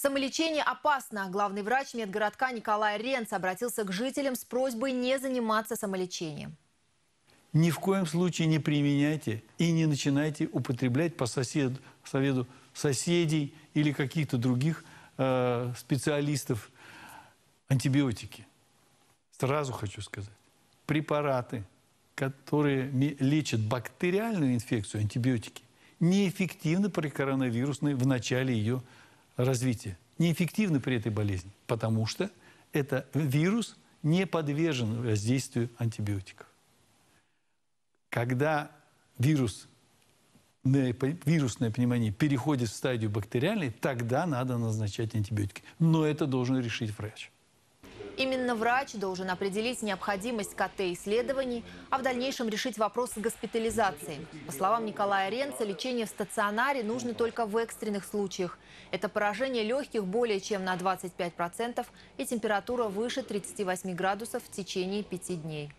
Самолечение опасно. Главный врач медгородка Николай Ренц обратился к жителям с просьбой не заниматься самолечением. Ни в коем случае не применяйте и не начинайте употреблять по сосед, совету соседей или каких-то других э, специалистов антибиотики. Сразу хочу сказать, препараты, которые лечат бактериальную инфекцию, антибиотики, неэффективны при коронавирусной в начале ее развития, неэффективны при этой болезни, потому что это вирус не подвержен воздействию антибиотиков. Когда вирус вирусная пневмония переходит в стадию бактериальной, тогда надо назначать антибиотики. Но это должен решить врач. Именно врач должен определить необходимость КТ-исследований, а в дальнейшем решить вопрос с госпитализацией. По словам Николая Ренца, лечение в стационаре нужно только в экстренных случаях. Это поражение легких более чем на 25% и температура выше 38 градусов в течение пяти дней.